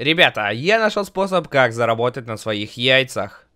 Ребята, я нашел способ, как заработать на своих яйцах.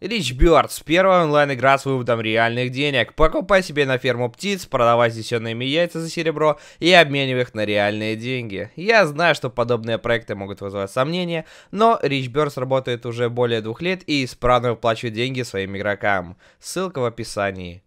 Рич Бёрдс. Первая онлайн-игра с выводом реальных денег. Покупай себе на ферму птиц, продавай снесенными яйца за серебро и обменивай их на реальные деньги. Я знаю, что подобные проекты могут вызывать сомнения, но Рич Бёрдс работает уже более двух лет и исправно выплачивает деньги своим игрокам. Ссылка в описании.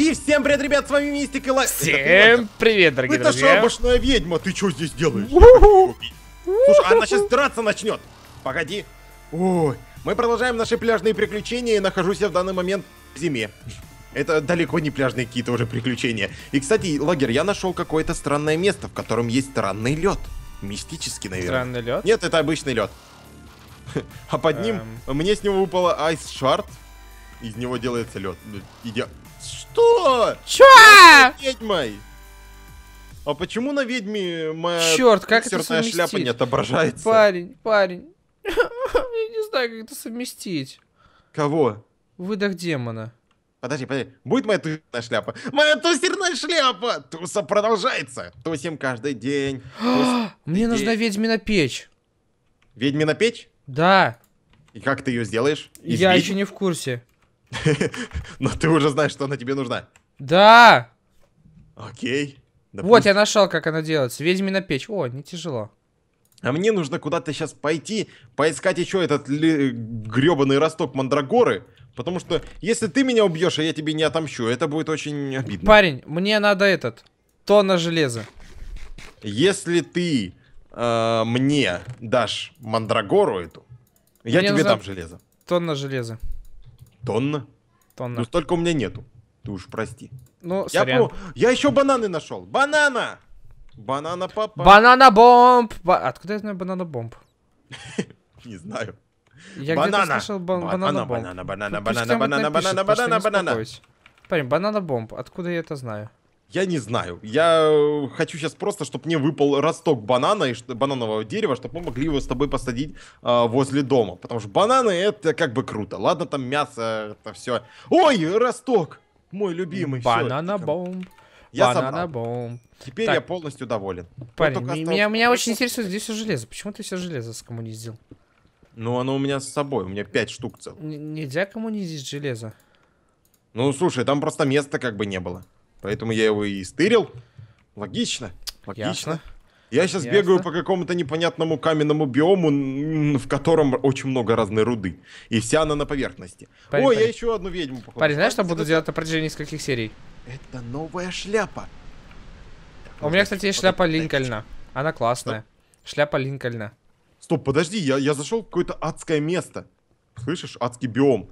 И всем привет, ребят, с вами Мистик и Лайк. Всем привет, дорогие Это друзья. Это шабашная ведьма, ты что здесь делаешь? Слушай, она сейчас драться начнет. Погоди. Ой, мы продолжаем наши пляжные приключения и нахожусь я в данный момент в зиме. Это далеко не пляжные какие-то уже приключения. И, кстати, лагерь, я нашел какое-то странное место, в котором есть странный лед. Мистический, наверное. Странный лед? Нет, это обычный лед. А под ним, эм. мне с него выпало айс шард. Из него делается лед. Иди что? Чё? Ведьмой. А почему на ведьме моя Черт, как это шляпа не отображается? Парень, парень. Я не знаю, как это совместить. Кого? Выдох демона. Подожди, подожди. Будет моя тусерная шляпа? Моя тусерная шляпа! Туса продолжается. Тусим каждый день. Тусим Мне нужна ведьмина печь. Ведьмина печь? Да. И как ты ее сделаешь? Из Я еще не в курсе. Но ты уже знаешь, что она тебе нужна. Да! Окей. Допустим. Вот я нашел, как она делается. Ведьмина печь. О, не тяжело. А мне нужно куда-то сейчас пойти, поискать еще этот э, гребаный росток Мандрагоры. Потому что если ты меня убьешь, а я тебе не отомщу, это будет очень обидно. Парень, мне надо этот, тонна железа. Если ты э, мне дашь Мандрагору эту, я тебе дам железо. Тонна железа. Тонна? Тонна. Ну столько у меня нету. Ты уж прости. Ну, я, про... я еще бананы нашел. Банана! Банана папа. Банана бомб! Ба... Откуда я знаю банана бомб? Не знаю. Я банана. слышал ба банана бомб. Банана, банана, банана, банана, банана, банана, банана. Парень, банана бомб. Откуда я это знаю? Я не знаю. Я э, хочу сейчас просто, чтобы мне выпал росток банана и бананового дерева, чтобы мы могли его с тобой посадить э, возле дома. Потому что бананы это как бы круто. Ладно, там мясо, это все. Ой, росток! Мой любимый. Банана бомб. Я Банана бомб. Теперь так. я полностью доволен. Парень, вот осталось... меня, меня очень интересует здесь все железо. Почему ты все железо скоммунизил? Ну, оно у меня с собой. У меня 5 штук целых. Н нельзя коммунизить железо. Ну, слушай, там просто места как бы не было. Поэтому я его и стырил. Логично, логично. Ясно. Я сейчас Ясно. бегаю по какому-то непонятному каменному биому, в котором очень много разной руды. И вся она на поверхности. Парень, Ой, парень. я еще одну ведьму походу. Парень, знаешь, что буду делать на протяжении нескольких серий? Это новая шляпа. Так, У меня, кстати, есть шляпа Линкольна. Она классная. Что? Шляпа Линкольна. Стоп, подожди, я, я зашел в какое-то адское место. Слышишь, адский биом.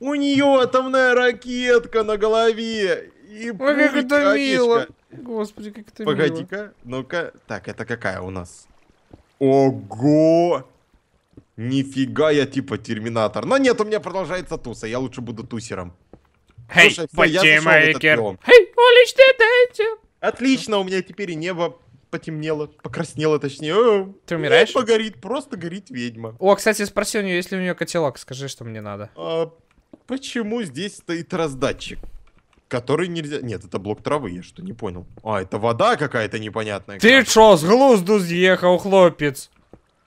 У нее атомная ракетка на голове. И Ой, как это мило. Господи, как это Погоди мило. Погоди-ка, ну-ка. Так, это какая у нас? Ого! Нифига я типа терминатор. Но нет, у меня продолжается туса. Я лучше буду тусером. Хей, hey, патимейкер. Хей, hey, Отлично, у меня теперь и небо потемнело, покраснело точнее. О, Ты умираешь? Ведьма горит, просто горит ведьма. О, кстати, спроси у нее, если у нее котелок, скажи, что мне надо. А, почему здесь стоит раздатчик? который нельзя... Нет, это блок травы, я что не понял. А, это вода какая-то непонятная. Ты что, с глузду съехал, хлопец?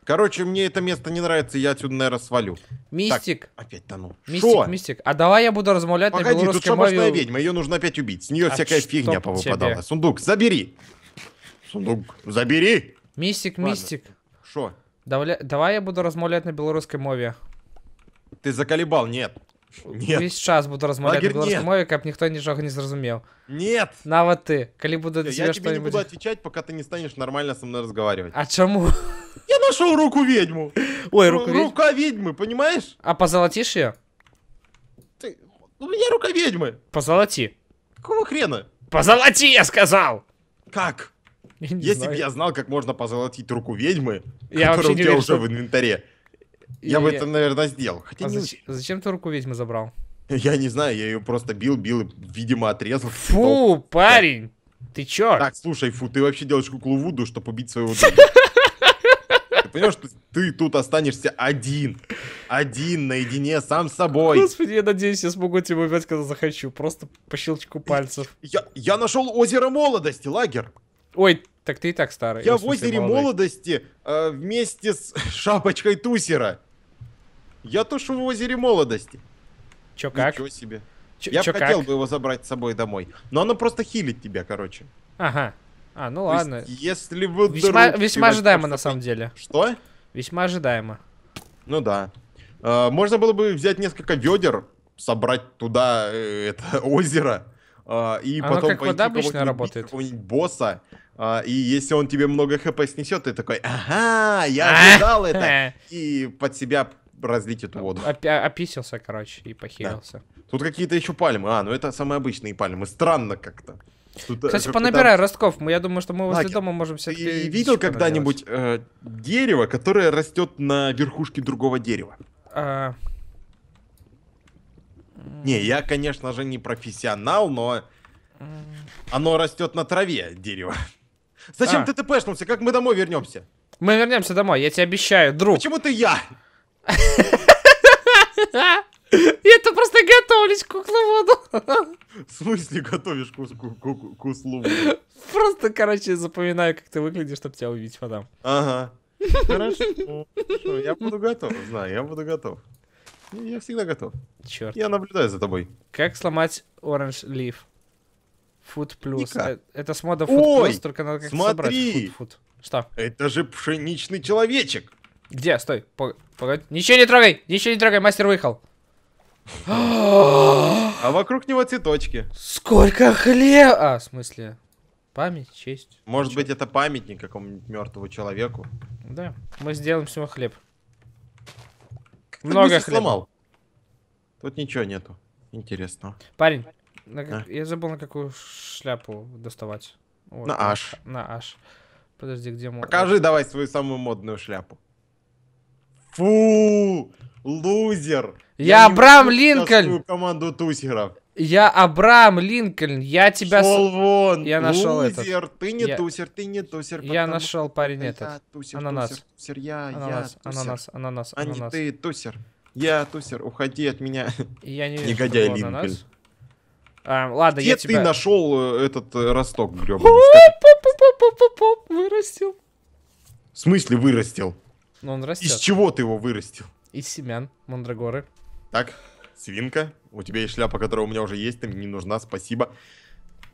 Короче, мне это место не нравится, я отсюда, наверное, свалю. Мистик. Так, опять тону. Мистик, Шо? мистик. А давай я буду размовлять Погоди, на белорусском тут мове. Погоди, ведьма, ее нужно опять убить. С нее а всякая фигня повыпадала. Тебе. Сундук, забери. Сундук, забери. Мистик, Ладно. мистик. Шо? Давля... Давай я буду размовлять на белорусской мове. Ты заколебал, нет. Нет. Увесь час буду размовляти Лагерь, на беларускай мове, каб ніхто нічога не зразумеў. Нет. Нават ты, калі буду я тебе не буду отвечать, пока ты не станешь нормально со мной разговаривать. А чему? Я нашел руку ведьму. Ой, руку ведьмы. Рука ведьмы, понимаешь? А позолотишь ее? Ты... У меня рука ведьмы. Позолоти. Какого хрена? Позолоти, я сказал! Как? Я Если бы я знал, как можно позолотить руку ведьмы, я которая у тебя уже что... в инвентаре. Я и... бы это, наверное, сделал. Хотя а не... зачем, зачем ты руку ведьмы забрал? Я не знаю, я ее просто бил, бил и, видимо, отрезал. Фу, Дол... парень! Ты чё? Так, слушай, фу, ты вообще делаешь куклу Вуду, чтобы убить своего друга. Ты понимаешь, что ты тут останешься один. Один, наедине, сам с собой. Господи, я надеюсь, я смогу тебя убивать, когда захочу. Просто по щелчку пальцев. Я, я нашел озеро молодости, лагер. Ой, так ты и так старый. Я ну, в озере молодой. молодости э, вместе с шапочкой тусера. Я тушу в озере молодости. Чё как? Ничего себе. Ч- я чё хотел как? бы его забрать с собой домой. Но оно просто хилит тебя, короче. Ага. А, ну То ладно. Есть, если вы весьма, весьма ожидаемо на самом деле. Что? Весьма ожидаемо. Ну да. Э, можно было бы взять несколько ведер, собрать туда э, это озеро а, и Оно потом как пойти обычно работает. какого-нибудь босса, а, и если он тебе много хп снесет, ты такой, ага, я а, ожидал это, и под себя разлить эту воду. описился, короче, и похилился. Тут какие-то еще пальмы. А, ну это самые обычные пальмы. Странно как-то. Тут, э, Кстати, понабирай ростков. Мы, я думаю, что мы возле дома можем все-таки... видел когда-нибудь э, дерево, которое растет на верхушке другого дерева? Не, я, конечно же, не профессионал, но оно растет на траве, дерево. А. Зачем а. ты тпшнулся? Как мы домой вернемся? Мы вернемся домой, я тебе обещаю, друг. Почему ты я? Я-то просто готовлюсь к кукловоду. В смысле готовишь к куслу? Просто, короче, запоминаю, как ты выглядишь, чтобы тебя увидеть потом. Ага. Хорошо. Я буду готов, знаю, я буду готов. Ну, я всегда готов. Черт. Я наблюдаю за тобой. Как сломать Orange Leaf? Фуд Plus? Никак. Э, это с мода фуд Ой, плюс, только надо как -то собрать фуд, фуд. Что? Это же пшеничный человечек. Где? Стой. Погоди. Ничего не трогай! Ничего не трогай, мастер выехал. а вокруг него цветочки. Сколько хлеба! А, в смысле? Память, честь. Может быть, это памятник какому-нибудь мертвому человеку. Да, мы сделаем всего хлеб. Много хлеба. сломал. Тут ничего нету Интересно. Парень, на, а? я забыл, на какую шляпу доставать. Вот, на аш. На аш. Подожди, где мой... Покажи давай свою самую модную шляпу. Фу! Лузер! Я, я Абрам Линкольн! команду тусеров. Я Абрам Линкольн, я тебя... Шел вон, я нашел Тусер, этот. ты не я... тусер, ты не тусер. Я нашел парень я этот. Тусер, ананас. Тусер, тусер, я, ананас, я тусер. Ананас, ананас, ананас. А не ты тусер. Я тусер, уходи от меня. Я не вижу, Негодяй Линкольн. А, ладно, Где я тебя... ты нашел э, этот э, росток гребаный? Вырастил. В смысле вырастил? Ну он растет. Из чего ты его вырастил? Из семян мандрагоры. Так. Свинка, у тебя есть шляпа, которая у меня уже есть, ты мне не нужна, спасибо.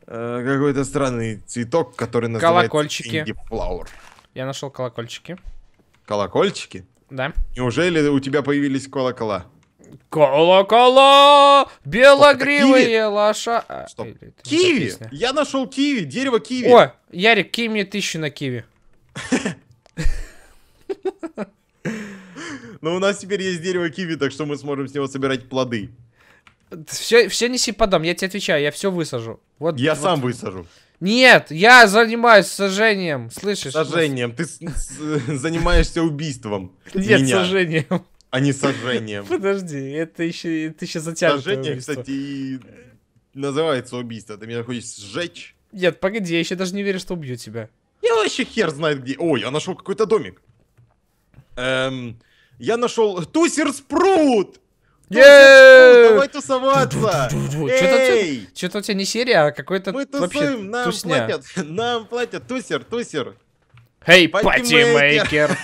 Э, какой-то странный цветок, который называется... Колокольчики. Flower. Я нашел колокольчики. Колокольчики? Да. Неужели у тебя появились колокола? Колокола! Белогривые лоша... Что? Киви! А, Я нашел киви, дерево киви. О, Ярик, кинь мне тысячу на киви. Но у нас теперь есть дерево киви, так что мы сможем с него собирать плоды. Все, все неси подам, я тебе отвечаю, я все высажу. Вот, я вот. сам высажу. Нет, я занимаюсь сожжением, слышишь? Сожжением, ты занимаешься убийством. Нет, меня. сожжением. А не сожжением. Подожди, это еще, это еще затянутое Сожжение, кстати, и называется убийство. Ты меня хочешь сжечь? Нет, погоди, я еще даже не верю, что убью тебя. Я вообще хер знает где. Ой, я а нашел какой-то домик. Эм, я нашел Тусер Спрут! Давай тусоваться! Эй! Что-то у тебя не серия, а какой-то Мы тусуем, нам платят, нам платят, тусер, тусер. Эй, патимейкер!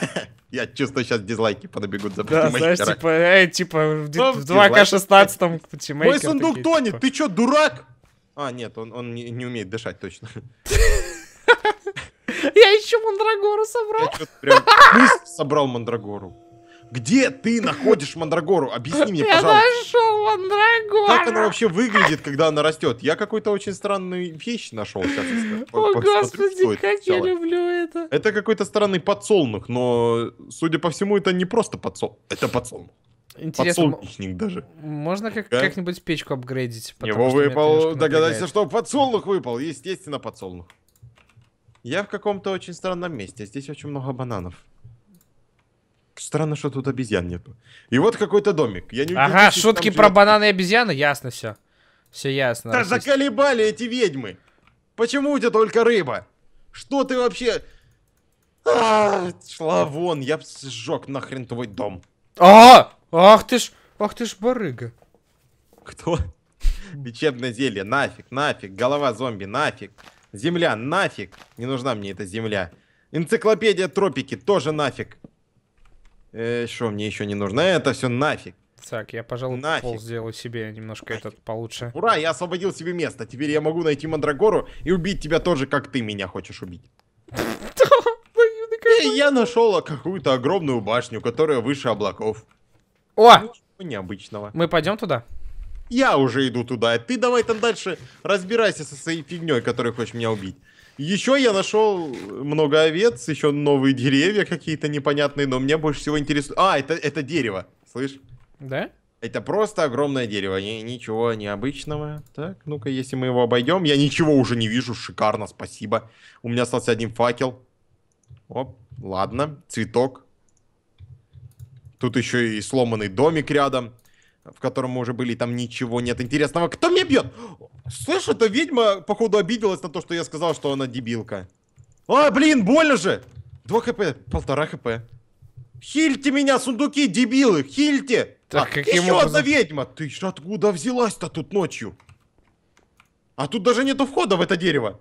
Я чувствую, сейчас дизлайки подобегут за Да, знаешь, типа, эй, типа, в 2К16 патимейкер. Мой сундук тонет, типа. ты чё, дурак? А, нет, он, он не, не умеет дышать точно. Я еще мандрагору собрал. Я собрал мандрагору. Где ты находишь мандрагору? Объясни мне, пожалуйста. Я нашел мандрагору. Как она вообще выглядит, когда она растет? Я какую-то очень странную вещь нашел сейчас. О, господи, как я люблю это. Это какой-то странный подсолнух, но, судя по всему, это не просто подсолнух. Это подсолнух. Интересно, подсолнечник даже. Можно как- да? Э? как-нибудь печку апгрейдить? Его выпал, догадайся, что подсолнух выпал. Естественно, подсолнух. Я в каком-то очень странном месте. Здесь очень много бананов. Странно, что тут обезьян нету. И вот какой-то домик. Я не ага, шутки про живет... бананы и обезьяны? Ясно все. Все ясно. Да заколебали эти ведьмы. Почему у тебя только рыба? Что ты вообще... А, шла вон, я сжег нахрен твой дом. А, ах ты ж, ах ты ж барыга. Кто? Лечебное зелье, нафиг, нафиг, голова зомби, нафиг. Земля, нафиг, не нужна мне эта земля. Энциклопедия тропики, тоже нафиг. Что, э, мне еще не нужно? Это все нафиг. Так, я, пожалуй, Нафиг. пол сделаю себе немножко Нафиг. этот получше. Ура, я освободил себе место. Теперь я могу найти Мандрагору и убить тебя тоже, как ты меня хочешь убить. Ну, я нашел какую-то огромную башню, которая выше облаков. О! Необычного. Мы пойдем туда? Я уже иду туда. Ты давай там дальше разбирайся со своей фигней, которая хочешь меня убить. Еще я нашел много овец, еще новые деревья какие-то непонятные, но мне больше всего интересует... А, это, это дерево, слышь? Да? Это просто огромное дерево, Ни ничего необычного. Так, ну-ка, если мы его обойдем, я ничего уже не вижу, шикарно, спасибо. У меня остался один факел. Оп, ладно, цветок. Тут еще и сломанный домик рядом в котором мы уже были, там ничего нет интересного. Кто меня бьет? Слышь, эта ведьма, походу, обиделась на то, что я сказал, что она дебилка. А, блин, больно же! 2 хп, полтора хп. Хильте меня, сундуки, дебилы, хильте! Так, а, каким еще образом? одна ведьма! Ты ж откуда взялась-то тут ночью? А тут даже нету входа в это дерево.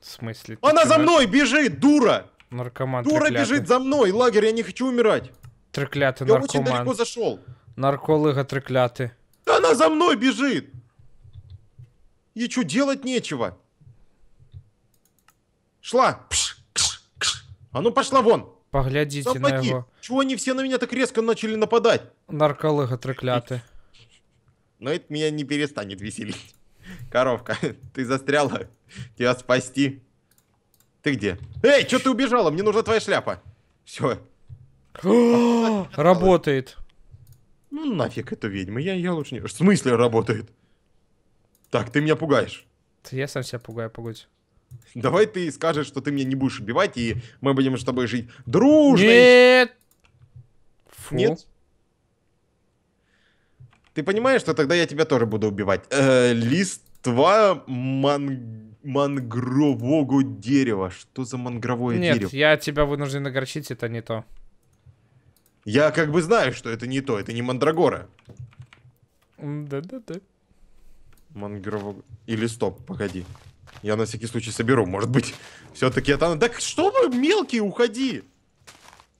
В смысле? Она за мной бежит, дура! Наркоман Дура треклятый. бежит за мной, лагерь, я не хочу умирать. Треклятый я наркоман. Я очень далеко зашел. Нарколога трекляты. она за мной бежит! Ей что, делать нечего? Шла! Пш, кш, кш. А ну пошла вон! Поглядите Собаки. на его. Чего они все на меня так резко начали нападать? Нарколыга трекляты. Но это меня не перестанет веселить. Коровка, ты застряла. Тебя спасти. Ты где? Эй, что ты убежала? Мне нужна твоя шляпа. Все. Работает. Ну нафиг это ведьма, я, я лучше не... В смысле работает? Так, ты меня пугаешь. Я сам себя пугаю, погодь. Давай ты скажешь, что ты меня не будешь убивать, и мы будем с тобой жить дружно. Нет! Фу. Нет? Ты понимаешь, что тогда я тебя тоже буду убивать? Э, листва манг... мангрового дерева. Что за мангровое Нет, дерево? Нет, я тебя вынужден огорчить, это не то. Я как бы знаю, что это не то, это не Мандрагора. Да-да-да. Мангрова... Или стоп, погоди. Я на всякий случай соберу, может быть. Все-таки это... Да что вы, мелкие, уходи!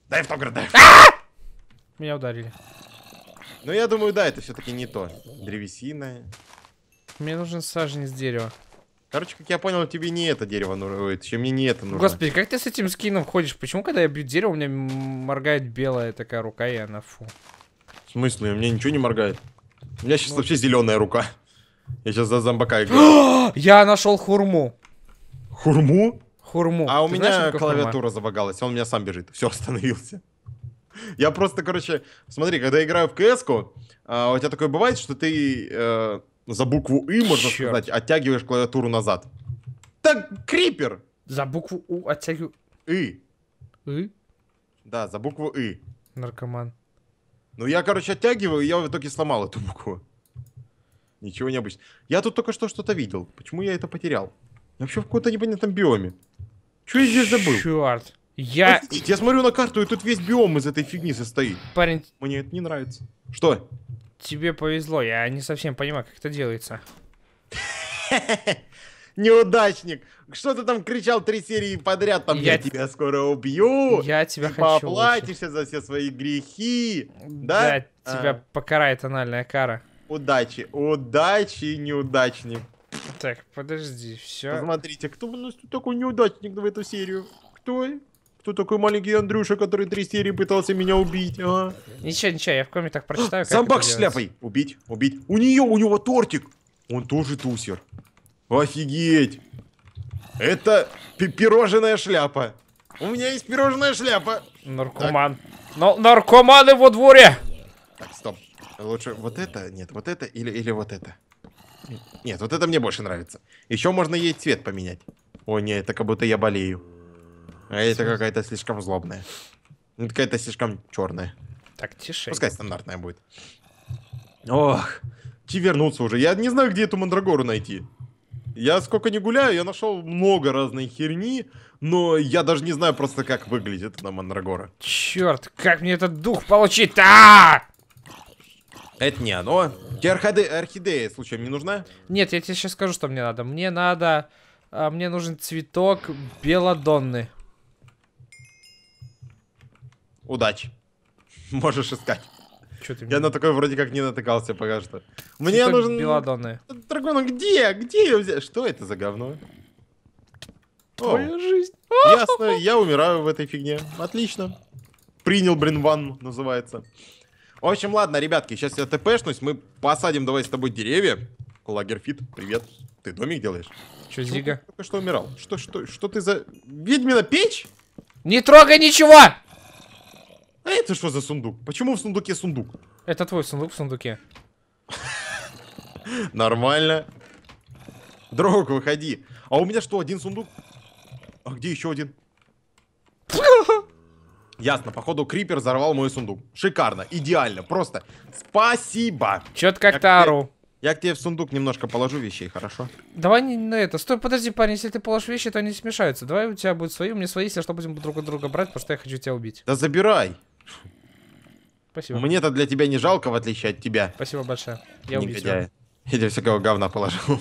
Дай автограф, дай. А! Меня ударили. Ну, я думаю, да, это все-таки не то. Древесина. Мне нужен саженец дерева. Короче, как я понял, тебе не это дерево нужно, чем мне не это нужно. Господи, как ты с этим скином ходишь? Почему, когда я бью дерево, у меня моргает белая такая рука, и она фу. В смысле? У меня ничего не моргает. У меня сейчас ну... вообще зеленая рука. Я сейчас за зомбака играю. я нашел хурму. Хурму? Хурму. А у ты меня знаешь, клавиатура хурма? забагалась, он у меня сам бежит. Все, остановился. Я просто, короче, смотри, когда я играю в кс а, у тебя такое бывает, что ты э, за букву И можно Черт. сказать, оттягиваешь клавиатуру назад. Так, крипер! За букву «у» оттягиваю... И. И. Да, за букву И. Наркоман. Ну, я, короче, оттягиваю, и я в итоге сломал эту букву. Ничего необычного. Я тут только что что-то видел. Почему я это потерял? Я вообще в каком-то непонятном биоме. Что я здесь забыл? Черт. Я... я смотрю на карту, и тут весь биом из этой фигни состоит. Парень... Мне это не нравится. Что? тебе повезло, я не совсем понимаю, как это делается. Неудачник! Что ты там кричал три серии подряд? Там я, я тебя скоро убью! Я тебя ты хочу поплатишься за все свои грехи! Да? да тебя а. покарает анальная кара. Удачи! Удачи, неудачник! Так, подожди, все. Посмотрите, кто у нас такой неудачник в эту серию? Кто? Кто такой маленький Андрюша, который три серии пытался меня убить? А? Ничего, ничего, я в комментах прочитаю. Зомбак с шляпой. Убить, убить. У нее, у него тортик. Он тоже тусер. Офигеть. Это пирожная шляпа. У меня есть пирожная шляпа. Наркоман. Но наркоманы во дворе. Так, стоп. Лучше вот это, нет, вот это или, или вот это. Нет, вот это мне больше нравится. Еще можно ей цвет поменять. О, нет, это как будто я болею. А это какая-то слишком злобная. Это какая-то слишком черная. Так, тише. Пускай стандартная будет. Ох, ти вернуться уже. Я не знаю, где эту мандрагору найти. Я сколько не гуляю, я нашел много разной херни, но я даже не знаю просто, как выглядит эта мандрагора. Черт, как мне этот дух получить А Это не оно. Тебе орхиде... орхидея, случайно не нужна? Нет, я тебе сейчас скажу, что мне надо. Мне надо... А, мне нужен цветок белодонный удачи. Можешь искать. Я на такой вроде как не натыкался пока что. Мне Цветок нужен... Беладонны. Дракон, где? Где ее взять? Что это за говно? Твоя О, жизнь. Ясно, я умираю в этой фигне. Отлично. Принял, блин, ванну, называется. В общем, ладно, ребятки, сейчас я тпшнусь, мы посадим давай с тобой деревья. Лагерфит, привет. Ты домик делаешь? Че, Зига? Только что умирал. Что, что, что ты за... Ведьмина печь? Не трогай ничего! А это что за сундук? Почему в сундуке сундук? Это твой сундук в сундуке. Нормально. Друг, выходи. А у меня что, один сундук? А где еще один? Ясно, походу крипер взорвал мой сундук. Шикарно, идеально, просто спасибо. Чет как тару. Я к тебе в сундук немножко положу вещей, хорошо? Давай не на это. Стой, подожди, парень, если ты положишь вещи, то они смешаются. Давай у тебя будут свои, у меня свои, если что, будем друг у друга брать, потому что я хочу тебя убить. Да забирай. Спасибо. Мне-то для тебя не жалко, в отличие от тебя. Спасибо большое. Я Негодяя. Я тебе всякого говна положил.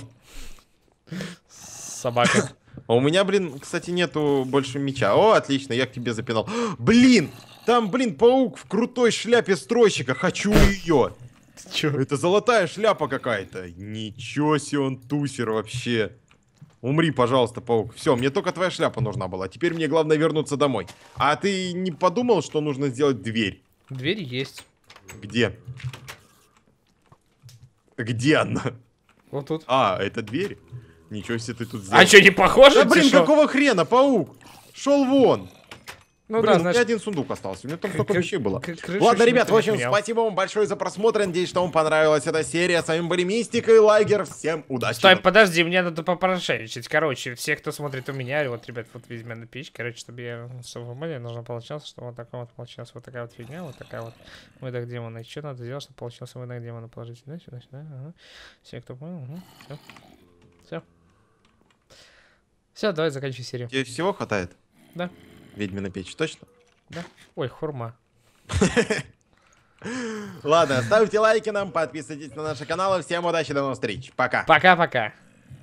Собака. А у меня, блин, кстати, нету больше меча. О, отлично, я к тебе запинал. Блин, там, блин, паук в крутой шляпе стройщика. Хочу ее. Чё? Это золотая шляпа какая-то. Ничего себе он тусер вообще. Умри, пожалуйста, паук. Все, мне только твоя шляпа нужна была. Теперь мне главное вернуться домой. А ты не подумал, что нужно сделать дверь? Дверь есть. Где? Где она? Вот тут. А, это дверь? Ничего себе ты тут сделал. А что, не похоже? Да блин, что? какого хрена, паук? Шел вон. Ну Блин, да, у меня один сундук остался, у меня там столько вещей было. Ладно, ребят, в общем, спасибо вам большое за просмотр. Надеюсь, что вам понравилась эта серия. С вами были Мистика и Лагер. Всем удачи. Стой, подожди, мне надо попрошайничать. Короче, все, кто смотрит у меня, вот, ребят, вот везьме на пич, короче, чтобы я чтобы мне нужно получалось, что вот такая вот получилась вот такая вот фигня, вот такая вот выдох демона. И что надо сделать, чтобы получился выдох демона положительный? Сюда, сюда, ага. Все, кто понял, угу. все. Все. Все, давай заканчивай серию. Тебе всего хватает? Да. Ведьмина печь, точно? Да. Ой, хурма. Ладно, ставьте лайки нам, подписывайтесь на наши каналы. Всем удачи, до новых встреч. Пока. Пока-пока.